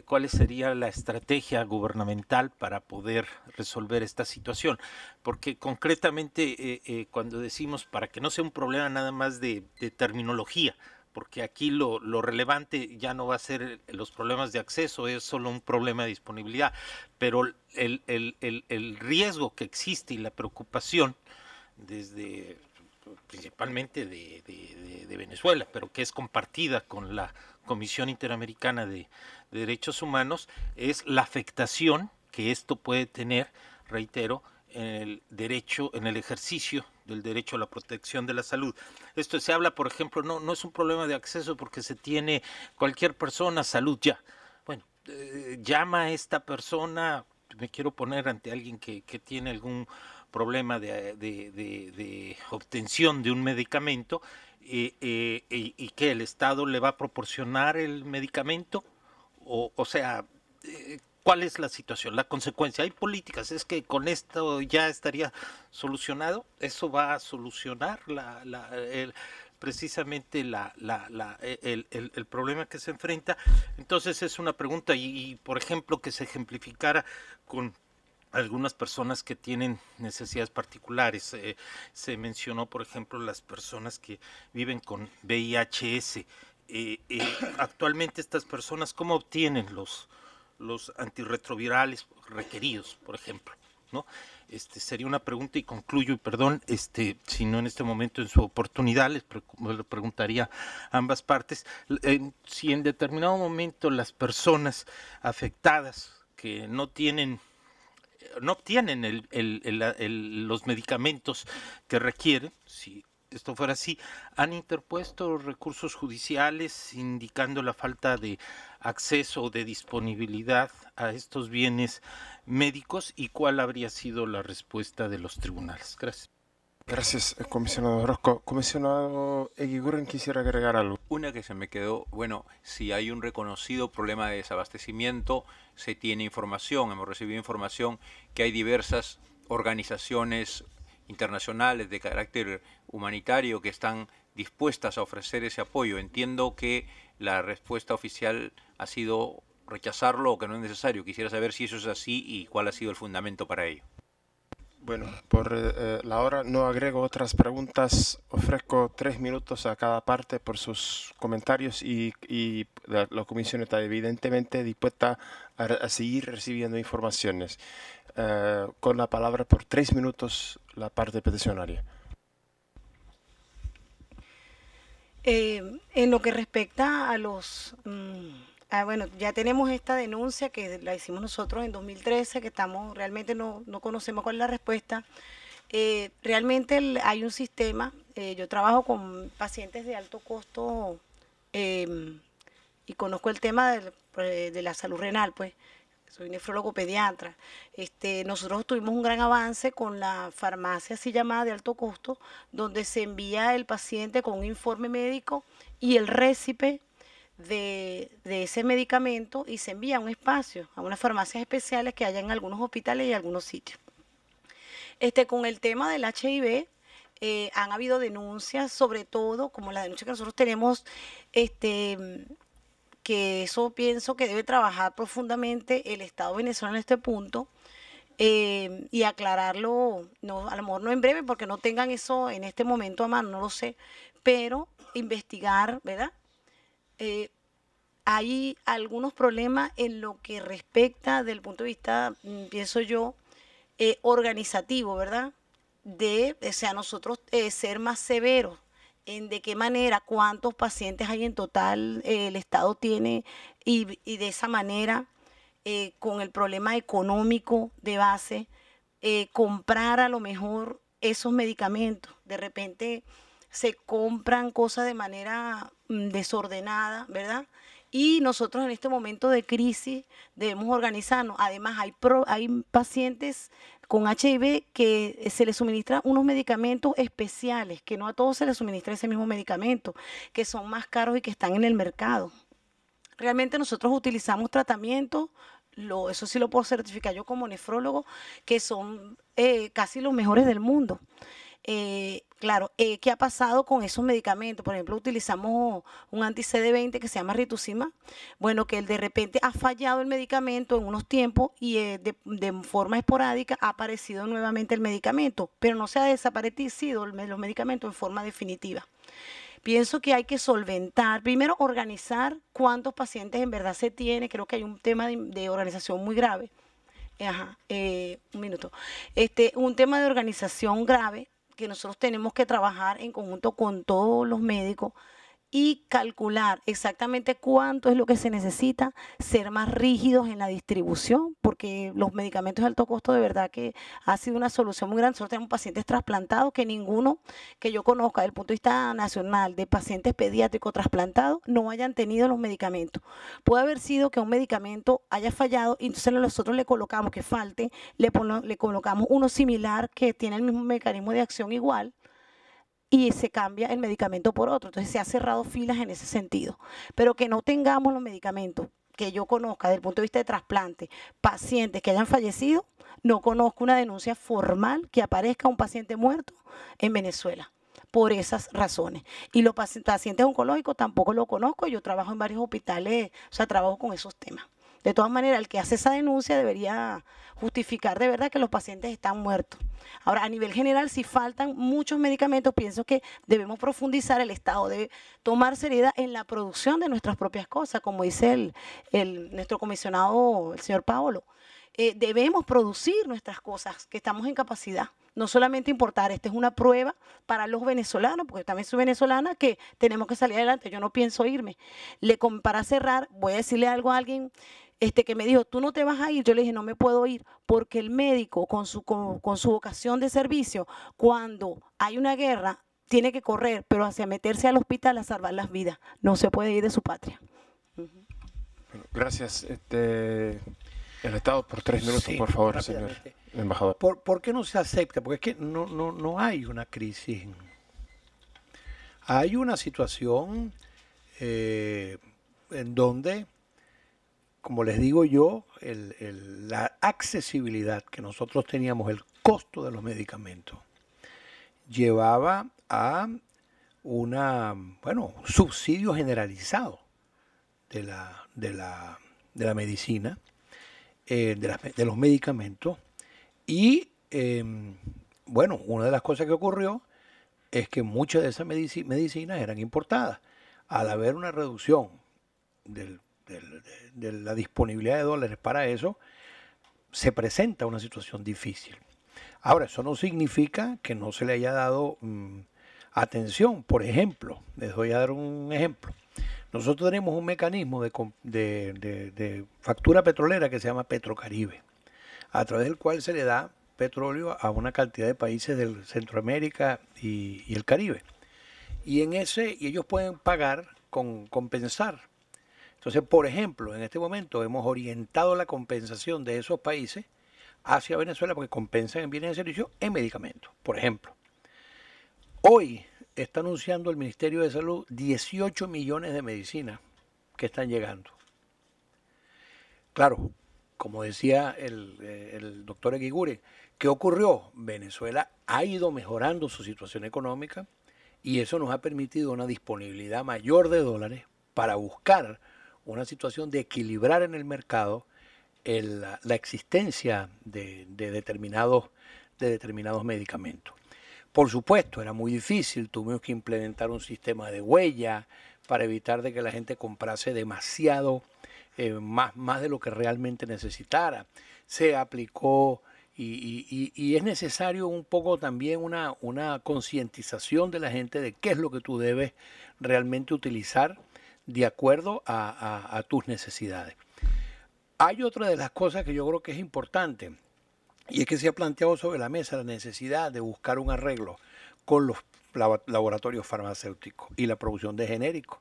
cuál sería la estrategia gubernamental para poder resolver esta situación, porque concretamente cuando decimos para que no sea un problema nada más de terminología, porque aquí lo, relevante ya no va a ser los problemas de acceso, es solo un problema de disponibilidad, pero el, riesgo que existe y la preocupación desde principalmente de, Venezuela, pero que es compartida con la Comisión Interamericana de, Derechos Humanos, es la afectación que esto puede tener, reitero, en el derecho, en el ejercicio el derecho a la protección de la salud. Esto se habla, por ejemplo, no, no es un problema de acceso porque se tiene cualquier persona salud ya. Bueno, eh, llama a esta persona, me quiero poner ante alguien que, tiene algún problema de, obtención de un medicamento eh, eh, y, que el Estado le va a proporcionar el medicamento. O, o sea, ¿Cuál es la situación? La consecuencia. Hay políticas. Es que con esto ya estaría solucionado. Eso va a solucionar la, precisamente la, e, el, problema que se enfrenta. Entonces es una pregunta y, por ejemplo, que se ejemplificara con algunas personas que tienen necesidades particulares. Eh, se mencionó, por ejemplo, las personas que viven con VIHS. Eh, eh, actualmente estas personas, ¿cómo obtienen los, los antirretrovirales requeridos, por ejemplo? ¿No? Este sería una pregunta y concluyo, y perdón, este, si no en este momento en su oportunidad les pues, preguntaría ambas partes, si en determinado momento las personas afectadas que no tienen no obtienen los medicamentos que requieren, si esto fuera así, han interpuesto recursos judiciales indicando la falta de acceso de disponibilidad a estos bienes médicos y cuál habría sido la respuesta de los tribunales. Gracias. Gracias, eh, comisionado Orozco. Comisionado Eguiguren, quisiera agregar algo. Una que se me quedó, bueno, si hay un reconocido problema de desabastecimiento, se tiene información, hemos recibido información que hay diversas organizaciones internacionales de carácter humanitario que están dispuestas a ofrecer ese apoyo. Entiendo que la respuesta oficial ha sido rechazarlo o que no es necesario. Quisiera saber si eso es así y cuál ha sido el fundamento para ello. Bueno, por eh, la hora no agrego otras preguntas. Ofrezco tres minutos a cada parte por sus comentarios y, la, comisión está evidentemente dispuesta a, seguir recibiendo informaciones. Eh, con la palabra por tres minutos la parte peticionaria. Eh, en lo que respecta a los... Mm, bueno, ya tenemos esta denuncia que la hicimos nosotros en 2013, que estamos realmente no, conocemos cuál es la respuesta. Eh, realmente hay un sistema, eh, yo trabajo con pacientes de alto costo y conozco el tema de la salud renal, pues soy nefrólogo pediatra. Este, nosotros tuvimos un gran avance con la farmacia así llamada de alto costo, donde se envía el paciente con un informe médico y el récipe de, ese medicamento y se envía a un espacio, a unas farmacias especiales que haya en algunos hospitales y algunos sitios. Este, con el tema del HIV, eh, han habido denuncias, sobre todo como la denuncia que nosotros tenemos, este, que eso pienso que debe trabajar profundamente el Estado venezolano en este punto eh, y aclararlo, no, a lo mejor no en breve porque no tengan eso en este momento a mano, no lo sé, pero investigar, ¿verdad? Eh, hay algunos problemas en lo que respecta del punto de vista, mm, pienso yo, eh, organizativo, ¿verdad? De, o sea, nosotros ser más severos de qué manera, cuántos pacientes hay en total, eh, el Estado tiene y, de esa manera, eh, con el problema económico de base, eh, comprar a lo mejor esos medicamentos. De repente se compran cosas de manera mm, desordenada, ¿verdad? Y nosotros en este momento de crisis debemos organizarnos. Además, hay, hay pacientes con HIV que eh, se les suministra unos medicamentos especiales, que no a todos se les suministra ese mismo medicamento, que son más caros y que están en el mercado. Realmente nosotros utilizamos tratamientos, eso sí lo puedo certificar yo como nefrólogo, que son eh, casi los mejores del mundo. Eh, claro, eh, ¿qué ha pasado con esos medicamentos? Por ejemplo, utilizamos un anti-CD20 que se llama rituximab. Bueno, que de repente ha fallado el medicamento en unos tiempos y eh, de, forma esporádica ha aparecido nuevamente el medicamento, pero no se ha desaparecido los medicamentos en forma definitiva. Pienso que hay que solventar, primero organizar cuántos pacientes en verdad se tiene, creo que hay un tema de, organización muy grave. Ajá, un minuto. Este, un tema de organización grave que nosotros tenemos que trabajar en conjunto con todos los médicos y calcular exactamente cuánto es lo que se necesita, ser más rígidos en la distribución, porque los medicamentos de alto costo de verdad que ha sido una solución muy grande. Nosotros tenemos pacientes trasplantados que ninguno que yo conozca desde el punto de vista nacional de pacientes pediátricos trasplantados no hayan tenido los medicamentos. Puede haber sido que un medicamento haya fallado y entonces nosotros le colocamos que falte, le, le colocamos uno similar que tiene el mismo mecanismo de acción igual y se cambia el medicamento por otro. Entonces se ha cerrado filas en ese sentido. Pero que no tengamos los medicamentos que yo conozca desde el punto de vista de trasplante, pacientes que hayan fallecido, no conozco una denuncia formal que aparezca un paciente muerto en Venezuela por esas razones. Y los pacientes oncológicos tampoco lo conozco, yo trabajo en varios hospitales, o sea, trabajo con esos temas. De todas maneras, el que hace esa denuncia debería justificar de verdad que los pacientes están muertos. Ahora, a nivel general, si faltan muchos medicamentos, pienso que debemos profundizar, el Estado debe tomar seriedad en la producción de nuestras propias cosas, como dice el, nuestro comisionado, el señor Paolo. Eh, debemos producir nuestras cosas, que estamos en capacidad. No solamente importar, esta es una prueba para los venezolanos, porque también soy venezolana, que tenemos que salir adelante. Yo no pienso irme. Le, para cerrar, voy a decirle algo a alguien este, que me dijo, tú no te vas a ir, yo le dije, no me puedo ir, porque el médico con su, vocación de servicio, cuando hay una guerra, tiene que correr, pero hacia meterse al hospital a salvar las vidas. No se puede ir de su patria. gracias. Este, el Estado por tres minutos, por favor, señor embajador. ¿Por, qué no se acepta? Porque es que no, no, no hay una crisis. Hay una situación eh, en donde como les digo yo, la accesibilidad que nosotros teníamos, el costo de los medicamentos, llevaba a bueno, un subsidio generalizado de la, de la, medicina, eh, de, los medicamentos. Y, em, bueno, una de las cosas que ocurrió es que muchas de esas medicinas eran importadas. Al haber una reducción del de, la disponibilidad de dólares para eso, se presenta una situación difícil. Ahora, eso no significa que no se le haya dado mm, atención. Por ejemplo, les voy a dar un ejemplo. Nosotros tenemos un mecanismo de, factura petrolera que se llama Petrocaribe, a través del cual se le da petróleo a una cantidad de países del Centroamérica y, el Caribe. Y en ese, y ellos pueden pagar con compensar entonces, por ejemplo, en este momento hemos orientado la compensación de esos países hacia Venezuela porque compensan en bienes de servicios en medicamentos, por ejemplo. Hoy está anunciando el Ministerio de Salud 18 millones de medicinas que están llegando. Claro, como decía el, eh, el doctor Eguigure, ¿qué ocurrió? Venezuela ha ido mejorando su situación económica y eso nos ha permitido una disponibilidad mayor de dólares para buscar una situación de equilibrar en el mercado la existencia de, determinados, de determinados medicamentos. Por supuesto, era muy difícil, tuvimos que implementar un sistema de huella para evitar de que la gente comprase demasiado, eh, más, más de lo que realmente necesitara. Se aplicó y, es necesario un poco también una, una concientización de la gente de qué es lo que tú debes realmente utilizar de acuerdo a, tus necesidades. Hay otra de las cosas que yo creo que es importante y es que se ha planteado sobre la mesa la necesidad de buscar un arreglo con los laboratorios farmacéuticos y la producción de genéricos.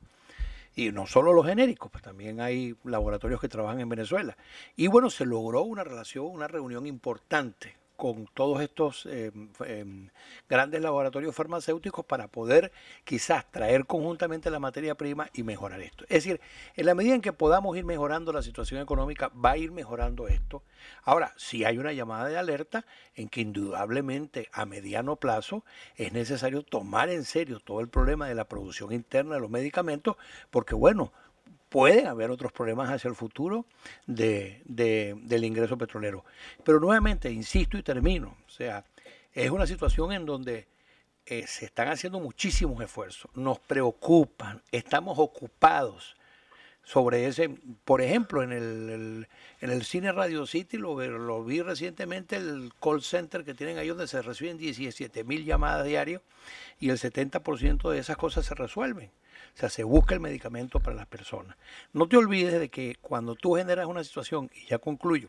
Y no solo los genéricos, pues también hay laboratorios que trabajan en Venezuela. Y bueno, se logró una relación, una reunión importante con todos estos em, em, grandes laboratorios farmacéuticos para poder quizás traer conjuntamente la materia prima y mejorar esto. Es decir, en la medida en que podamos ir mejorando la situación económica, va a ir mejorando esto. Ahora, si hay una llamada de alerta en que indudablemente a mediano plazo es necesario tomar en serio todo el problema de la producción interna de los medicamentos, porque bueno, puede haber otros problemas hacia el futuro del ingreso petrolero. Pero nuevamente, insisto y termino, o sea, es una situación en donde eh, se están haciendo muchísimos esfuerzos, nos preocupan, estamos ocupados sobre ese, por ejemplo, en el, el cine Radio City lo, lo vi recientemente, el call center que tienen ahí donde se reciben 17 mil llamadas diarias y el 70% de esas cosas se resuelven. O sea, se busca el medicamento para las personas. No te olvides de que cuando tú generas una situación, y ya concluyo,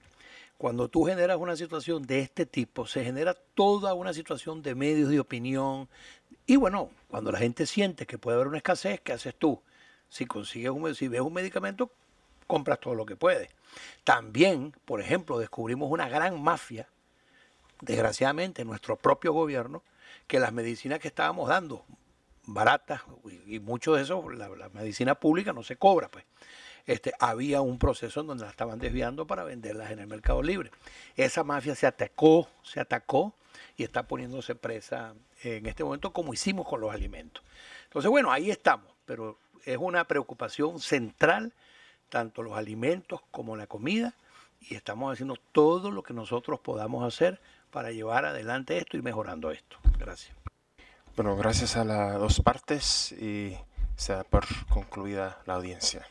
cuando tú generas una situación de este tipo, se genera toda una situación de medios de opinión. Y bueno, cuando la gente siente que puede haber una escasez, ¿qué haces tú? Si consigues un, si ves un medicamento, compras todo lo que puedes. También, por ejemplo, descubrimos una gran mafia, desgraciadamente, en nuestro propio gobierno, que las medicinas que estábamos dando, baratas y, mucho de eso, la, medicina pública no se cobra, pues. Este, había un proceso en donde la estaban desviando para venderlas en el mercado libre. Esa mafia se atacó, se atacó y está poniéndose presa eh, en este momento como hicimos con los alimentos. Entonces, bueno, ahí estamos, pero es una preocupación central, tanto los alimentos como la comida, y estamos haciendo todo lo que nosotros podamos hacer para llevar adelante esto y mejorando esto. Gracias. Bueno, gracias a las dos partes y se da por concluida la audiencia.